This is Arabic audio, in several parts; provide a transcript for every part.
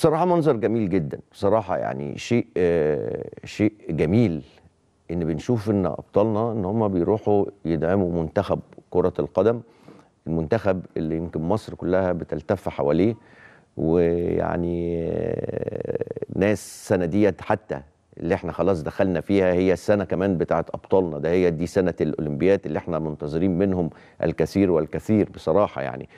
بصراحه منظر جميل جدا بصراحه يعني شيء آه، شيء جميل ان بنشوف ان ابطالنا ان هم بيروحوا يدعموا منتخب كره القدم المنتخب اللي يمكن مصر كلها بتلتف حواليه ويعني آه، ناس سنه ديت حتى اللي احنا خلاص دخلنا فيها هي السنه كمان بتاعت ابطالنا ده هي دي سنه الاولمبياد اللي احنا منتظرين منهم الكثير والكثير بصراحه يعني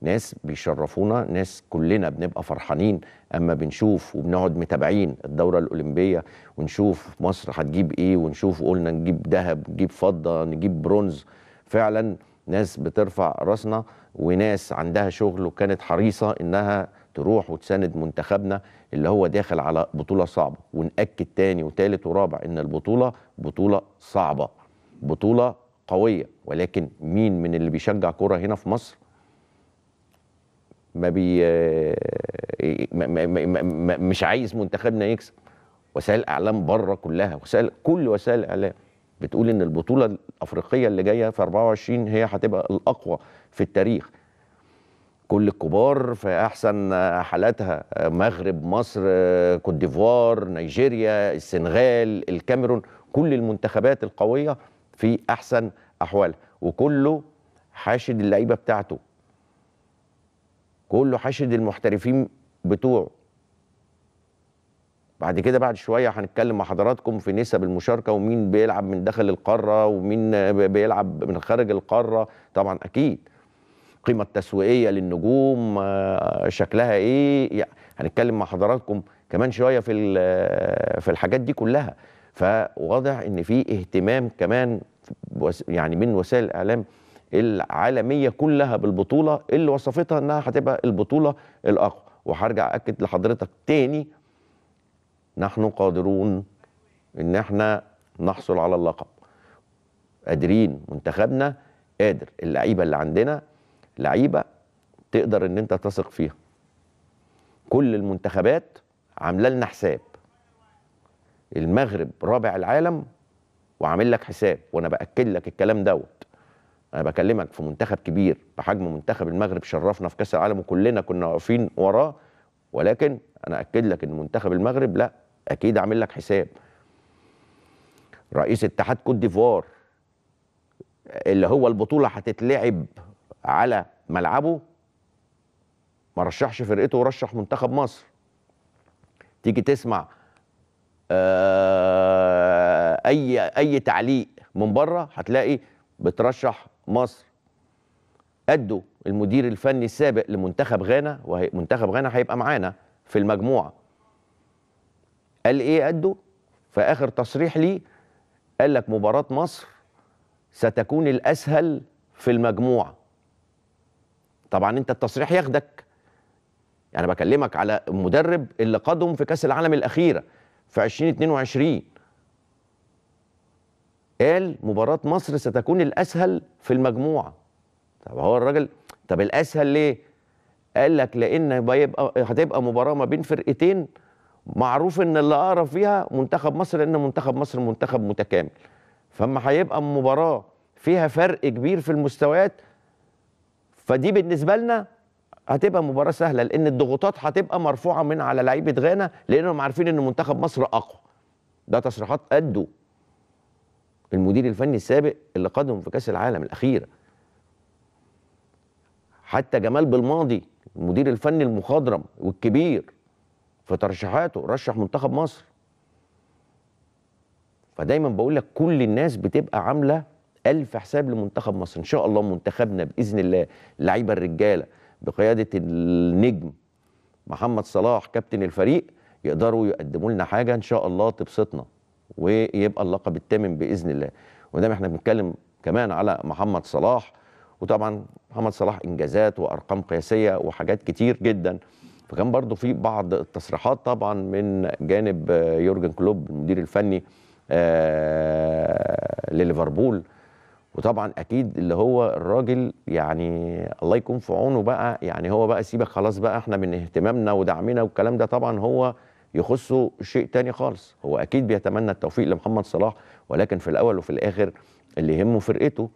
ناس بيشرفونا ناس كلنا بنبقى فرحانين اما بنشوف وبنقعد متابعين الدوره الاولمبيه ونشوف مصر هتجيب ايه ونشوف قلنا نجيب ذهب نجيب فضه نجيب برونز فعلا ناس بترفع راسنا وناس عندها شغل وكانت حريصه انها تروح وتساند منتخبنا اللي هو داخل على بطوله صعبه وناكد تاني وتالت ورابع ان البطوله بطوله صعبه بطوله قويه ولكن مين من اللي بيشجع كوره هنا في مصر ما بي آه، ما ما ما مش عايز منتخبنا يكسب وسائل الاعلام بره كلها وسائل كل وسائل الاعلام بتقول ان البطوله الافريقيه اللي جايه في 24 هي هتبقى الاقوى في التاريخ كل الكبار في احسن حالاتها مغرب مصر كوت ديفوار نيجيريا السنغال الكاميرون كل المنتخبات القويه في احسن احوالها وكله حاشد اللعيبه بتاعته كله حاشد المحترفين بتوعه بعد كده بعد شويه هنتكلم مع حضراتكم في نسب المشاركه ومين بيلعب من داخل القاره ومين بيلعب من خارج القاره طبعا اكيد القيمه التسويقيه للنجوم آه، شكلها ايه يعني هنتكلم مع حضراتكم كمان شويه في في الحاجات دي كلها فواضح ان في اهتمام كمان يعني من وسائل الاعلام العالميه كلها بالبطوله اللي وصفتها انها هتبقى البطوله الاقوى وهرجع اكد لحضرتك تاني نحن قادرون ان احنا نحصل على اللقب قادرين منتخبنا قادر اللعيبه اللي عندنا لعيبه تقدر ان انت تثق فيها كل المنتخبات عامله لنا حساب المغرب رابع العالم وعامل لك حساب وانا باكد لك الكلام دوت انا بكلمك في منتخب كبير بحجم منتخب المغرب شرفنا في كاس العالم وكلنا كنا واقفين وراه ولكن انا اكد لك ان منتخب المغرب لا اكيد عامل لك حساب رئيس اتحاد كوت ديفوار اللي هو البطوله هتتلعب على ملعبه ما رشحش فرقته ورشح منتخب مصر تيجي تسمع آه، اي اي تعليق من بره هتلاقي بترشح مصر أدوا المدير الفني السابق لمنتخب غانا ومنتخب غانا هيبقى معانا في المجموعة قال إيه أدوا آخر تصريح ليه قال لك مباراة مصر ستكون الأسهل في المجموعة طبعا أنت التصريح ياخدك يعني بكلمك على المدرب اللي قدم في كأس العالم الأخيرة في 2022 قال مباراة مصر ستكون الأسهل في المجموعة طب هو الراجل طب الأسهل ليه؟ قال لك لأن بيبقى هتبقى مباراة ما بين فرقتين معروف إن اللي أقرب فيها منتخب مصر لأن منتخب مصر منتخب متكامل فما هيبقى مباراة فيها فرق كبير في المستويات فدي بالنسبة لنا هتبقى مباراة سهلة لأن الضغوطات هتبقى مرفوعة من على لعيبة غانا لأنهم عارفين إن منتخب مصر أقوى ده تصريحات أدوا المدير الفني السابق اللي قادهم في كاس العالم الاخيره حتى جمال بالماضي المدير الفني المخضرم والكبير في ترشيحاته رشح منتخب مصر فدايما بقول لك كل الناس بتبقى عامله ألف حساب لمنتخب مصر إن شاء الله منتخبنا بإذن الله اللعيبة الرجالة بقيادة النجم محمد صلاح كابتن الفريق يقدروا يقدموا لنا حاجة إن شاء الله تبسطنا ويبقى اللقب الثامن باذن الله وده احنا بنتكلم كمان على محمد صلاح وطبعا محمد صلاح انجازات وارقام قياسيه وحاجات كتير جدا فكان برضو في بعض التصريحات طبعا من جانب آه، يورجن كلوب المدير الفني آه، لليفربول وطبعا اكيد اللي هو الراجل يعني الله يكون في عونه بقى يعني هو بقى سيبك خلاص بقى احنا من اهتمامنا ودعمنا والكلام ده طبعا هو يخصه شيء تاني خالص هو اكيد بيتمنى التوفيق لمحمد صلاح ولكن في الاول وفي الاخر اللي يهمه فرقته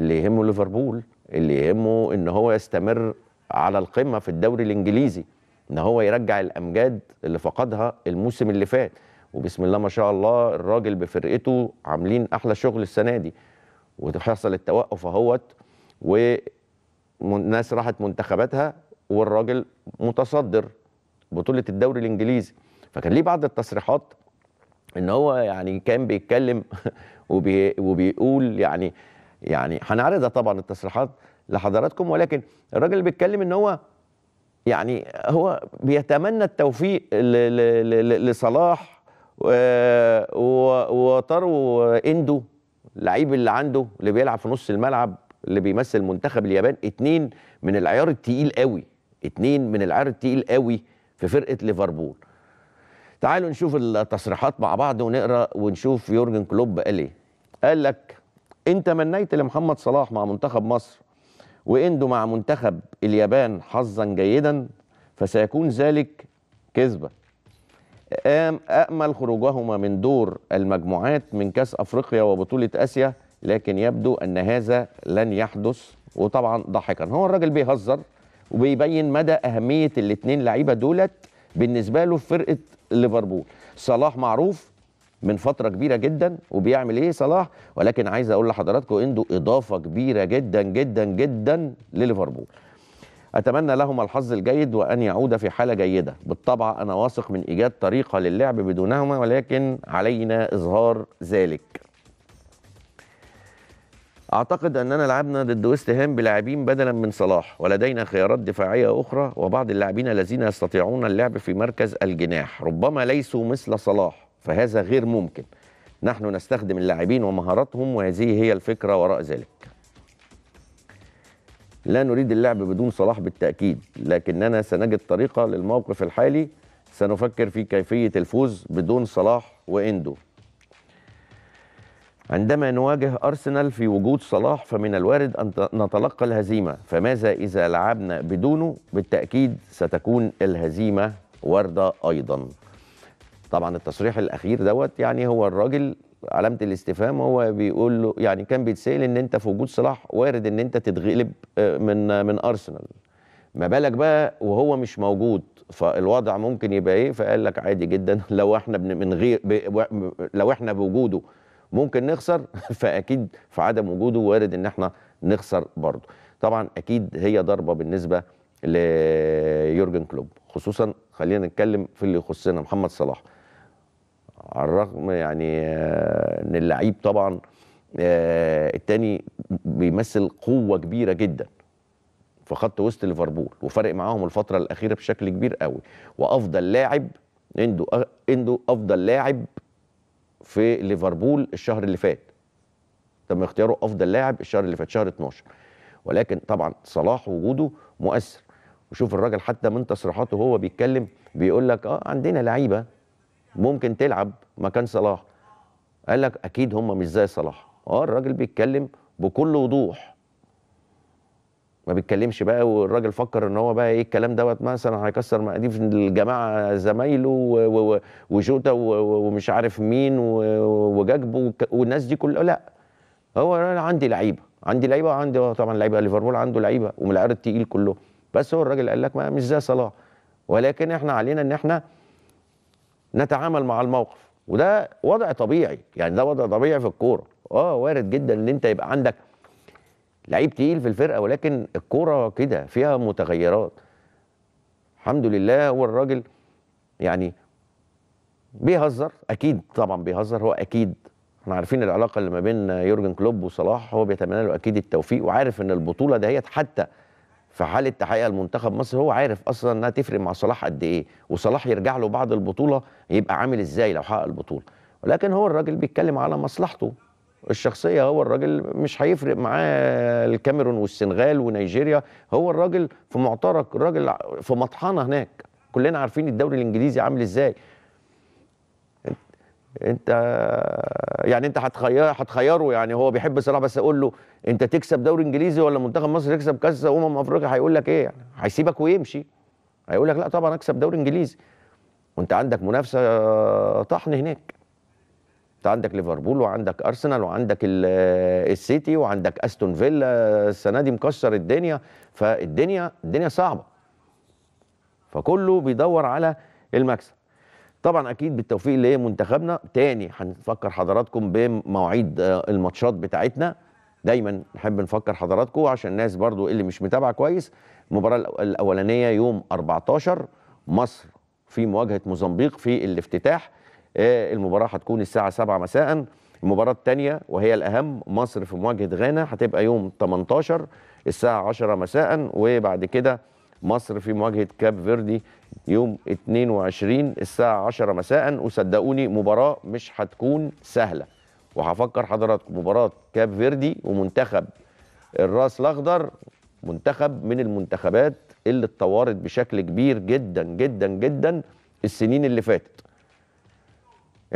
اللي يهمه ليفربول اللي يهمه ان هو يستمر على القمه في الدوري الانجليزي ان هو يرجع الامجاد اللي فقدها الموسم اللي فات وبسم الله ما شاء الله الراجل بفرقته عاملين احلى شغل السنه دي وحصل التوقف اهوت والناس راحت منتخباتها والراجل متصدر بطوله الدوري الانجليزي فكان ليه بعض التصريحات ان هو يعني كان بيتكلم وبي وبيقول يعني يعني هنعرضها طبعا التصريحات لحضراتكم ولكن الراجل اللي بيتكلم ان هو يعني هو بيتمنى التوفيق لصلاح آه، وطارو اندو اللعيب اللي عنده اللي بيلعب في نص الملعب اللي بيمثل منتخب اليابان اتنين من العيار التقيل قوي اتنين من العيار التقيل قوي في فرقه ليفربول تعالوا نشوف التصريحات مع بعض ونقرا ونشوف يورجن كلوب قال ايه قال لك ان تمنيت لمحمد صلاح مع منتخب مصر واندو مع منتخب اليابان حظا جيدا فسيكون ذلك كذبه امل خروجهما من دور المجموعات من كاس افريقيا وبطوله اسيا لكن يبدو ان هذا لن يحدث وطبعا ضحكا هو الراجل بيهزر وبيبين مدى اهميه الاثنين لعيبه دولت بالنسبه له في فرقه ليفربول صلاح معروف من فتره كبيره جدا وبيعمل ايه صلاح ولكن عايز اقول لحضراتكم عنده اضافه كبيره جدا جدا جدا لليفربول اتمنى لهما الحظ الجيد وان يعود في حاله جيده بالطبع انا واثق من ايجاد طريقه للعب بدونهما ولكن علينا اظهار ذلك اعتقد اننا لعبنا ضد ويست هام بلاعبين بدلا من صلاح ولدينا خيارات دفاعيه اخرى وبعض اللاعبين الذين يستطيعون اللعب في مركز الجناح ربما ليسوا مثل صلاح فهذا غير ممكن نحن نستخدم اللاعبين ومهاراتهم وهذه هي الفكره وراء ذلك لا نريد اللعب بدون صلاح بالتاكيد لكننا سنجد طريقه للموقف الحالي سنفكر في كيفيه الفوز بدون صلاح واندو عندما نواجه أرسنال في وجود صلاح فمن الوارد أن نتلقى الهزيمة فماذا إذا لعبنا بدونه بالتأكيد ستكون الهزيمة واردة أيضا طبعا التصريح الأخير دوت يعني هو الراجل علامة الاستفهام هو بيقول له يعني كان بيتسأل إن أنت في وجود صلاح وارد إن أنت تتغلب آه، من آه، من أرسنال ما بالك بقى وهو مش موجود فالوضع ممكن يبقى ايه فقال لك عادي جدا لو احنا من غير لو احنا بوجوده ممكن نخسر فاكيد في عدم وجوده وارد ان احنا نخسر برضه طبعا اكيد هي ضربه بالنسبه ليورجن كلوب خصوصا خلينا نتكلم في اللي يخصنا محمد صلاح على الرغم يعني آه، ان اللعيب طبعا آه، التاني بيمثل قوه كبيره جدا في خط وسط ليفربول وفرق معاهم الفتره الاخيره بشكل كبير قوي وافضل لاعب عنده آه، عنده افضل لاعب في ليفربول الشهر اللي فات تم اختياره افضل لاعب الشهر اللي فات شهر 12 ولكن طبعا صلاح وجوده مؤثر وشوف الراجل حتى من تصريحاته وهو بيتكلم بيقول لك اه عندنا لعيبه ممكن تلعب مكان صلاح قال لك اكيد هم مش زي صلاح اه الراجل بيتكلم بكل وضوح ما بيتكلمش بقى والراجل فكر ان هو بقى ايه الكلام دوت مثلا هيكسر مقاديف الجماعه زمايله وجوتا ومش عارف مين وجاكبو والناس دي كلها لا هو انا عندي لعيبه عندي لعيبه وعندي آه طبعا لعيبه ليفربول عنده لعيبه ومن العيار التقيل كله بس هو الراجل قال لك ما مش زي صلاح ولكن احنا علينا ان احنا نتعامل مع الموقف وده وضع طبيعي يعني ده وضع طبيعي في الكوره اه وارد جدا ان انت يبقى عندك لعيب تقيل في الفرقه ولكن الكوره كده فيها متغيرات الحمد لله هو الراجل يعني بيهزر اكيد طبعا بيهزر هو اكيد احنا عارفين العلاقه اللي ما بين يورجن كلوب وصلاح هو بيتمنى له اكيد التوفيق وعارف ان البطوله دهيت حتى في حاله تحقيق المنتخب مصر هو عارف اصلا انها تفرق مع صلاح قد ايه وصلاح يرجع له بعد البطوله يبقى عامل ازاي لو حقق البطوله ولكن هو الراجل بيتكلم على مصلحته الشخصيه هو الراجل مش هيفرق معاه الكاميرون والسنغال ونيجيريا هو الراجل في معترك الراجل في مطحنه هناك كلنا عارفين الدوري الانجليزي عامل ازاي انت يعني انت هتخيره هتخيره يعني هو بيحب صلاح بس اقول له انت تكسب دوري انجليزي ولا منتخب مصر يكسب كاس امم افريقيا هيقول لك ايه يعني هيسيبك ويمشي هيقول لك لا طبعا اكسب دوري انجليزي وانت عندك منافسه طحن هناك انت عندك ليفربول وعندك ارسنال وعندك السيتي وعندك استون فيلا السنه دي مكسر الدنيا فالدنيا الدنيا صعبه فكله بيدور على المكسب طبعا اكيد بالتوفيق لمنتخبنا تاني هنفكر حضراتكم بمواعيد آه، الماتشات بتاعتنا دايما نحب نفكر حضراتكم عشان الناس برضو اللي مش متابعه كويس المباراه الاولانيه يوم 14 مصر في مواجهه موزمبيق في الافتتاح آه، المباراه هتكون الساعه 7 مساء المباراه الثانيه وهي الاهم مصر في مواجهه غانا هتبقى يوم 18 الساعه 10 مساء وبعد كده مصر في مواجهه كاب فيردي يوم 22 الساعه 10 مساء وصدقوني مباراه مش هتكون سهله وهفكر حضراتكم مباراه كاب فيردي ومنتخب الراس الاخضر منتخب من المنتخبات اللي اتطورت بشكل كبير جدا جدا جدا السنين اللي فاتت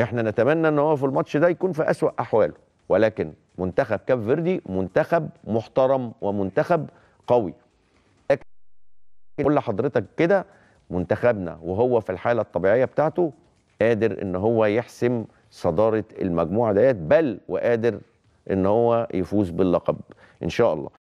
احنا نتمنى ان هو في الماتش ده يكون في اسوا احواله ولكن منتخب كاب فيردي منتخب محترم ومنتخب قوي كل حضرتك كده منتخبنا وهو في الحاله الطبيعيه بتاعته قادر ان هو يحسم صداره المجموعه ديت بل وقادر ان هو يفوز باللقب ان شاء الله